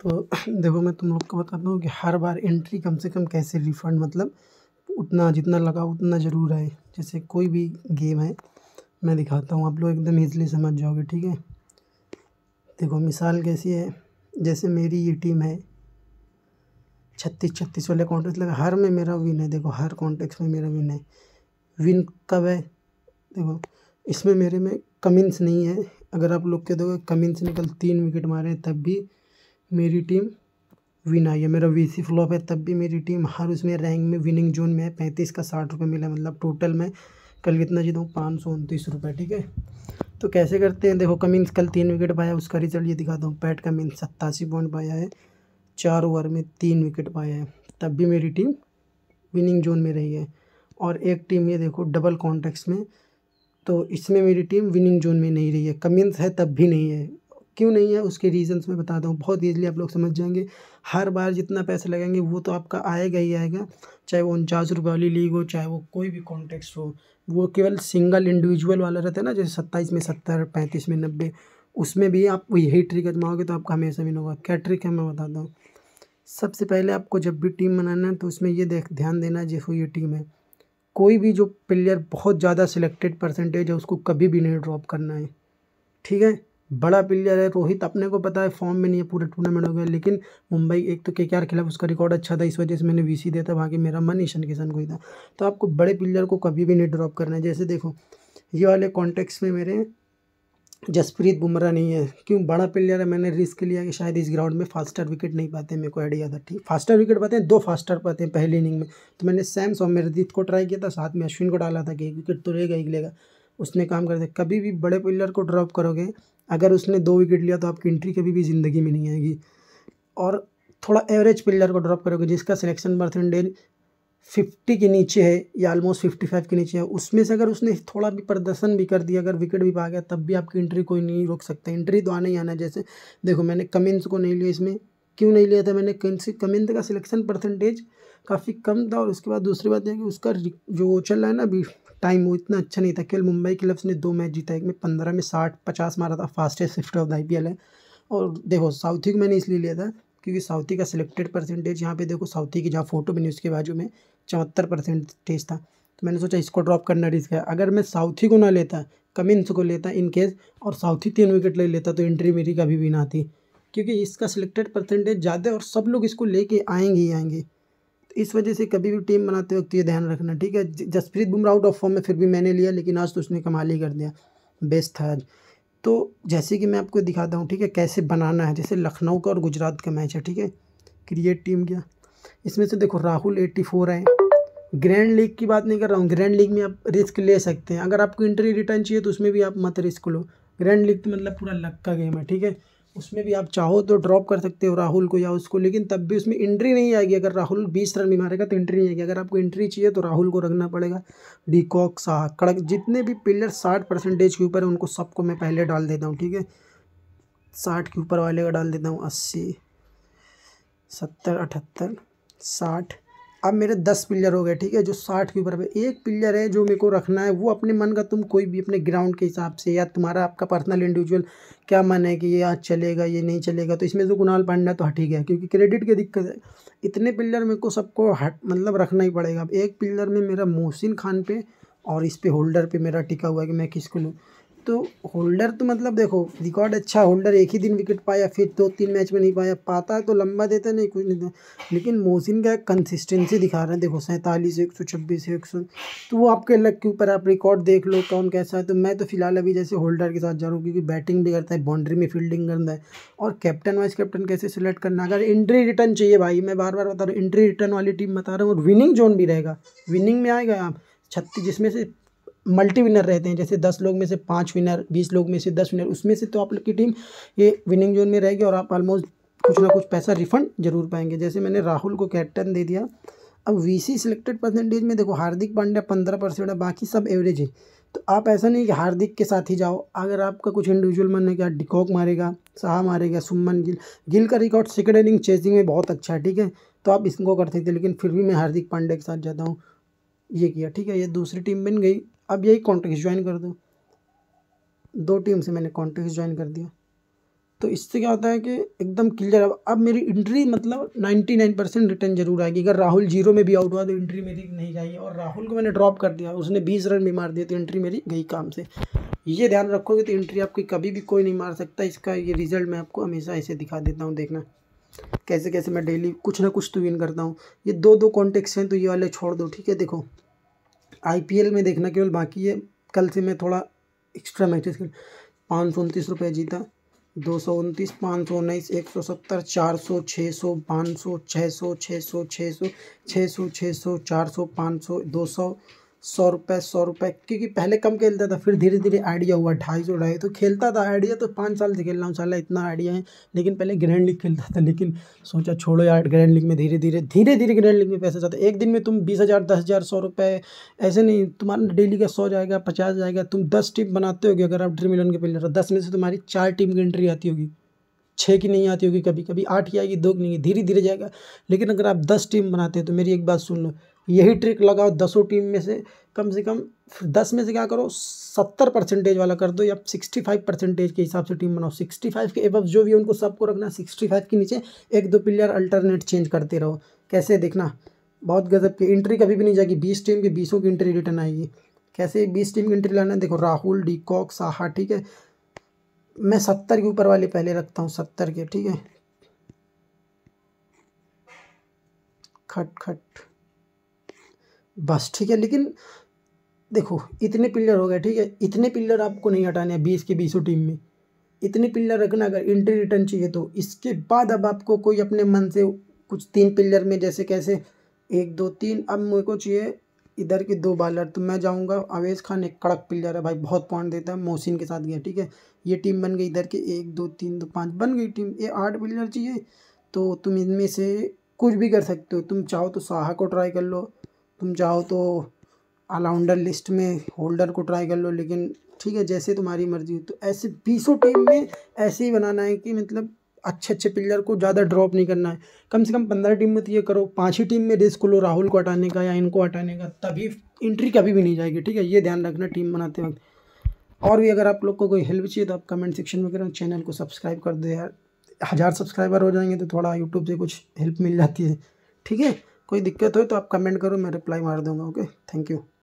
तो देखो मैं तुम लोग को बताता हूँ कि हर बार एंट्री कम से कम कैसे रिफ़ंड मतलब उतना जितना लगा उतना ज़रूर आए जैसे कोई भी गेम है मैं दिखाता हूँ आप लोग एकदम ईजिली समझ जाओगे ठीक है देखो मिसाल कैसी है जैसे मेरी ये टीम है छत्तीस छत्तीस वाले कॉन्टेक्ट लगा हर में मेरा विन है देखो हर कॉन्टेक्ट में मेरा विन है विन कब है देखो इसमें मेरे में कमिंस नहीं है अगर आप लोग के देखो कमिंस निकल तीन विकेट मारे तब भी मेरी टीम विन आई है मेरा वी सी फ्लॉप है तब भी मेरी टीम हर उसमें रैंक में विनिंग जोन में है पैंतीस का साठ रुपये मिला मतलब टोटल में कल कितना जीता हूँ पाँच सौ उनतीस रुपये ठीक है तो कैसे करते हैं देखो कमिंस कल तीन विकेट पाया उसका रिजल्ट ये दिखाता हूँ पैट कमिंस सत्तासी पॉइंट पाया है चार ओवर में तीन विकेट पाया है तब भी मेरी टीम विनिंग जोन में रही है और एक टीम ये देखो डबल कॉन्टेक्स में तो इसमें मेरी टीम विनिंग जोन में नहीं रही है कमिंस है तब भी नहीं है क्यों नहीं है उसके रीज़न्स मैं बताता हूँ बहुत ईजिली आप लोग समझ जाएंगे हर बार जितना पैसा लगेंगे वो तो आपका आएगा ही आएगा चाहे वो उनचास रुपये वाली लीग हो चाहे वो कोई भी कॉन्टेक्स हो वो केवल सिंगल इंडिविजुअल वाला रहता है ना जैसे सत्ताईस में सत्तर पैंतीस में नब्बे उसमें भी आप यही ट्रिक आजमाओगे तो आपका हमेशा नहीं होगा क्या ट्रिक है मैं बताता हूँ सबसे पहले आपको जब भी टीम बनाना है तो उसमें ये देख ध्यान देना है जैसे ये टीम है कोई भी जो प्लेयर बहुत ज़्यादा सिलेक्टेड परसेंटेज है उसको कभी भी नहीं ड्रॉप करना है ठीक है बड़ा प्लेयर है रोहित अपने को पता है फॉर्म में नहीं है पूरे टूर्नामेंट हो गया लेकिन मुंबई एक तो के के खिलाफ उसका रिकॉर्ड अच्छा था इस वजह से मैंने सी दिया था बाकी मेरा मन ईशन किशन को ही था तो आपको बड़े प्लेयर को कभी भी नहीं ड्रॉप करना है जैसे देखो ये वाले कॉन्टेक्स्ट में मेरे जसप्रीत बुमराह नहीं है क्यों बड़ा प्लेयर है मैंने रिस्क लिया कि शायद इस ग्राउंड में फास्टर विकेट नहीं पाते मेरे को आइडिया था ठीक फास्टर विकेट पाते हैं दो फास्टर पाते हैं पहली इनिंग में तो मैंने सैम सोमरदीत को ट्राई किया था साथ में अश्विन को डाला था कि एक विकेट तो रहेगा ही लेगा उसने काम कर दिया कभी भी बड़े प्लेयर को ड्रॉप करोगे अगर उसने दो विकेट लिया तो आपकी एंट्री कभी भी ज़िंदगी में नहीं आएगी और थोड़ा एवरेज प्लेयर को ड्रॉप करोगे जिसका सिलेक्शन परसेंटेज फिफ्टी के नीचे है या ऑलमोस्ट फिफ्टी फाइव के नीचे है उसमें से अगर उसने थोड़ा भी प्रदर्शन भी कर दिया अगर विकेट भी पा गया तब भी आपकी एंट्री कोई नहीं रोक सकता एंट्री तो आना ही आना जैसे देखो मैंने कमिंस को नहीं लिया इसमें क्यों नहीं लिया था मैंने कमिंस का सिलेक्शन परसेंटेज काफ़ी कम था और उसके बाद दूसरी बात यह कि उसका जो चल रहा है ना अभी टाइम वो इतना अच्छा नहीं था केवल मुंबई के लफ्स ने दो मैच जीता एक में पंद्रह में साठ पचास मारा था फास्टेस्ट शिफ्ट ऑफ द आई है और देखो साउथी को मैंने इसलिए लिया था क्योंकि साउथी का सिलेक्टेड परसेंटेज यहाँ पे देखो साउथी की जहाँ फोटो बनी उसके बाजू में चौहत्तर परसेंटेज था तो मैंने सोचा इसको ड्रॉप करना रिस्क है अगर मैं साउथी को ना लेता कमिंस को लेता इन केस और साउथी तीन विकेट ले लेता तो एंट्री मेरी कभी भी ना आती क्योंकि इसका सिलेक्टेड परसेंटेज ज़्यादा और सब लोग इसको लेके आएंगे ही आएंगे इस वजह से कभी भी टीम बनाते वक्त ये ध्यान रखना ठीक है Jasprit Bumrah out of form में फिर भी मैंने लिया लेकिन आज तो उसने कमाल ही कर दिया बेस्ट था आज तो जैसे कि मैं आपको दिखाता हूँ ठीक है कैसे बनाना है जैसे लखनऊ का और गुजरात का मैच है ठीक है क्रिएट टीम क्या इसमें से देखो राहुल एट्टी फोर आए ग्रैंड लीग की बात नहीं कर रहा हूँ ग्रैंड लीग में आप रिस्क ले सकते हैं अगर आपको इंट्री रिटर्न चाहिए तो उसमें भी आप मत रिस्क लो ग्रैंड लीग तो मतलब पूरा लक का गेम है ठीक है उसमें भी आप चाहो तो ड्रॉप कर सकते हो राहुल को या उसको लेकिन तब भी उसमें एंट्री नहीं आएगी अगर राहुल बीस रन भी मारेगा तो एंट्री नहीं आएगी अगर आपको एंट्री चाहिए तो राहुल को रखना पड़ेगा डीकॉक साह कड़क जितने भी प्लेयर साठ परसेंटेज के ऊपर है उनको सबको मैं पहले डाल देता हूँ ठीक है साठ के ऊपर वाले का डाल देता हूँ अस्सी सत्तर अठहत्तर साठ अब मेरे दस पिल्लर हो गए ठीक है जो साठ के ऊपर एक पिल्लर है जो मेरे को रखना है वो अपने मन का तुम कोई भी अपने ग्राउंड के हिसाब से या तुम्हारा आपका पर्सनल इंडिविजुअल क्या मन है कि ये आज चलेगा ये नहीं चलेगा तो इसमें जो कुणाल है तो हट ही गया क्योंकि क्रेडिट की दिक्कत है इतने पिल्लर मेरे को सबको हट मतलब रखना ही पड़ेगा अब एक पिल्लर में मेरा मोहसिन खान पे और इस पर होल्डर पर मेरा टिका हुआ है कि मैं किसको लूँ तो होल्डर तो मतलब देखो रिकॉर्ड अच्छा होल्डर एक ही दिन विकेट पाया फिर दो तीन मैच में नहीं पाया पाता है तो लंबा देता नहीं कुछ नहीं देता लेकिन मोहसिन का कंसिस्टेंसी दिखा रहे हैं देखो सैंतालीस एक सौ छब्बीस एक सौ तो वो आपके लग के ऊपर आप रिकॉर्ड देख लो कौन कैसा है तो मैं तो फिलहाल अभी जैसे होल्डर के साथ जा रहा हूँ क्योंकि बैटिंग भी करता है बाउंड्री में फील्डिंग करता है और कैप्टन वाइस कैप्टन कैसे सिलेक्ट करना अगर इंट्री रिटर्न चाहिए भाई मैं बार बार बता रहा हूँ इंट्री रिटर्न वाली टीम बता रहा हूँ और विनिंग जोन भी रहेगा विनिंग में आएगा आप छत्तीस जिसमें से मल्टी विनर रहते हैं जैसे दस लोग में से पाँच विनर बीस लोग में से दस विनर उसमें से तो आप लोग की टीम ये विनिंग जोन में रहेगी और आप ऑलमोस्ट कुछ ना कुछ पैसा रिफंड जरूर पाएंगे जैसे मैंने राहुल को कैप्टन दे दिया अब वीसी सिलेक्टेड परसेंटेज में देखो हार्दिक पांड्या पंद्रह परसेंट है बाकी सब एवरेज है तो आप ऐसा नहीं कि हार्दिक के साथ ही जाओ अगर आपका कुछ इंडिविजुअल मन है क्या डिकॉक मारेगा शाह मारेगा सुमन गिल गिल का रिकॉर्ड सेकेंड इनिंग चेसिंग में बहुत अच्छा है ठीक है तो आप इसको कर सकते लेकिन फिर भी मैं हार्दिक पांडे के साथ जाता हूँ ये किया ठीक है ये दूसरी टीम बन गई अब यही कॉन्टेक्स ज्वाइन कर दो दो टीम से मैंने कॉन्टेक्स ज्वाइन कर दिया तो इससे क्या होता है कि एकदम क्लियर अब अब मेरी इंट्री मतलब नाइन्टी नाइन परसेंट रिटर्न जरूर आएगी अगर राहुल जीरो में भी आउट हुआ तो इंट्री मेरी नहीं जाएगी और राहुल को मैंने ड्रॉप कर दिया उसने बीस रन भी मार दिया तो इंट्री मेरी गई काम से ये ध्यान रखोगे तो इंट्री आपकी कभी भी कोई नहीं मार सकता इसका ये रिजल्ट मैं आपको हमेशा ऐसे दिखा देता हूँ देखना कैसे कैसे मैं डेली कुछ ना कुछ तो विन करता हूँ ये दो दो कॉन्टेक्ट्स हैं तो ये वाले छोड़ दो ठीक है देखो आई में देखना केवल बाकी है कल से मैं थोड़ा एक्स्ट्रा मैचेस पाँच सौ उनतीस रुपये जीता दो सौ उनतीस पाँच सौ उन्नीस एक सौ सत्तर चार सौ छः सौ पाँच सौ छः सौ छः सौ छः सौ छः सौ छः सौ चार सौ पाँच सौ दो सौ सौ रुपये सौ रुपये क्योंकि पहले कम खेलता था फिर धीरे धीरे आइडिया हुआ ढाई सौ ढाई तो खेलता था आइडिया तो पाँच साल से खेल रहा हूँ साला इतना आइडिया है लेकिन पहले ग्रैंड लीग खेलता था लेकिन सोचा छोड़ो यार ग्रैंड लीग में धीरे धीरे धीरे धीरे ग्रैंड लीग में पैसा जाता एक दिन में तुम बीस हज़ार दस हज़ार सौ रुपये ऐसे नहीं तुम्हारा डेली का सौ जाएगा पचास जाएगा तुम दस टीम बनाते होगे अगर आप ड्रीम इलेवन के प्लेयर दस में से तुम्हारी चार टीम की एंट्री आती होगी छः की नहीं आती होगी कभी कभी आठ की आएगी दो की नहीं धीरे धीरे जाएगा लेकिन अगर आप दस टीम बनाते हो तो मेरी एक बात सुन लो यही ट्रिक लगाओ दसों टीम में से कम से कम दस में से क्या करो सत्तर परसेंटेज वाला कर दो या सिक्सटी फाइव परसेंटेज के हिसाब से टीम बनाओ सिक्सटी फाइव के एबव जो भी उनको सबको रखना सिक्सटी फाइव के नीचे एक दो प्लेयर अल्टरनेट चेंज करते रहो कैसे देखना बहुत गजब की एंट्री कभी भी नहीं जाएगी बीस टीम की बीसों की एंट्री रिटर्न आएगी कैसे बीस टीम की एंट्री लाना है देखो राहुल कॉक साहा ठीक है मैं सत्तर के ऊपर वाले पहले रखता हूँ सत्तर के ठीक है खट खट बस ठीक है लेकिन देखो इतने पिल्लर हो गए ठीक है इतने पिल्लर आपको नहीं हटाने हैं बीस के बीसों टीम में इतने पिल्लर रखना अगर एंट्री रिटर्न चाहिए तो इसके बाद अब आपको कोई अपने मन से कुछ तीन पिल्लर में जैसे कैसे एक दो तीन अब मुझे को चाहिए इधर के दो बॉलर तो मैं जाऊंगा अवेज खान एक कड़क पिल्लर है भाई बहुत पॉइंट देता है मोहसिन के साथ गया ठीक है ये टीम बन गई इधर के एक दो तीन दो पाँच बन गई टीम ये आठ पिल्लर चाहिए तो तुम इनमें से कुछ भी कर सकते हो तुम चाहो तो साहा को ट्राई कर लो तुम चाहो तो ऑलराउंडर लिस्ट में होल्डर को ट्राई कर लो लेकिन ठीक है जैसे तुम्हारी मर्जी हो तो ऐसे बीसों टीम में ऐसे ही बनाना है कि मतलब अच्छे अच्छे प्लेयर को ज़्यादा ड्रॉप नहीं करना है कम से कम पंद्रह टीम में तो ये करो पाँच ही टीम में रिस्क लो राहुल को हटाने का या इनको हटाने का तभी इंट्री कभी भी नहीं जाएगी ठीक है ये ध्यान रखना टीम बनाते वक्त और भी अगर आप लोग को कोई हेल्प चाहिए तो आप कमेंट सेक्शन में करें चैनल को सब्सक्राइब कर दो यार हज़ार सब्सक्राइबर हो जाएंगे तो थोड़ा यूट्यूब से कुछ हेल्प मिल जाती है ठीक है कोई दिक्कत हो तो आप कमेंट करो मैं रिप्लाई मार दूंगा ओके थैंक यू